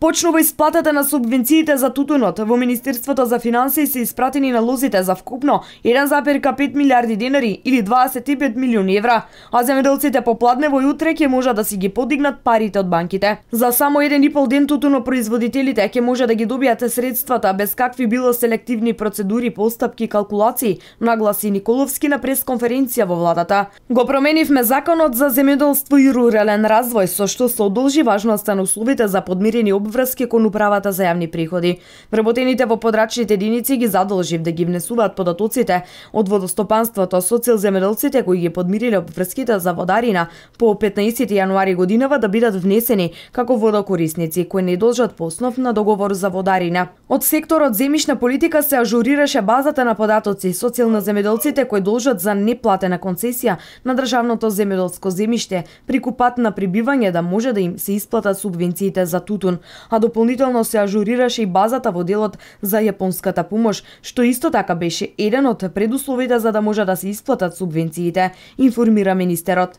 Почнува исплатата на субвенциите за тутунот. Во Министерството за финансии се испратени налозите за вкупно 1,5 милиарди денари или 25 милиони евра, а земеделците пладне во утре ќе може да си ги подигнат парите од банките. За само еден и пол ден тутунопроизводителите ќе може да ги добијат средствата без какви било селективни процедури, постапки и калкулации, нагласи Николовски на пресконференција во владата. Го променивме законот за земеделство и рурален развој, со што се одолжи важноста на условите за подмирени обврски кон управата за јавни приходи. Вработените во подрачните единици ги задолжив да ги внесуваат податоците од водостопанството со цел земеделците кои ги подмириле обврските за водарина по 15 јануари годинава да бидат внесени како водокорисници кои не должат по основ на договор за водарина. Од секторот земишна политика се ажурираше базата на податоци со цел на земеделците кои должат за неплатена концесија на државното земеделско земиште при купат на прибивање да може да им се исплатат субвенциите за тутун, а дополнително се ажурираше и базата во делот за јапонската помош, што исто така беше еден од предусловите за да може да се исплатат субвенциите, информира министерот.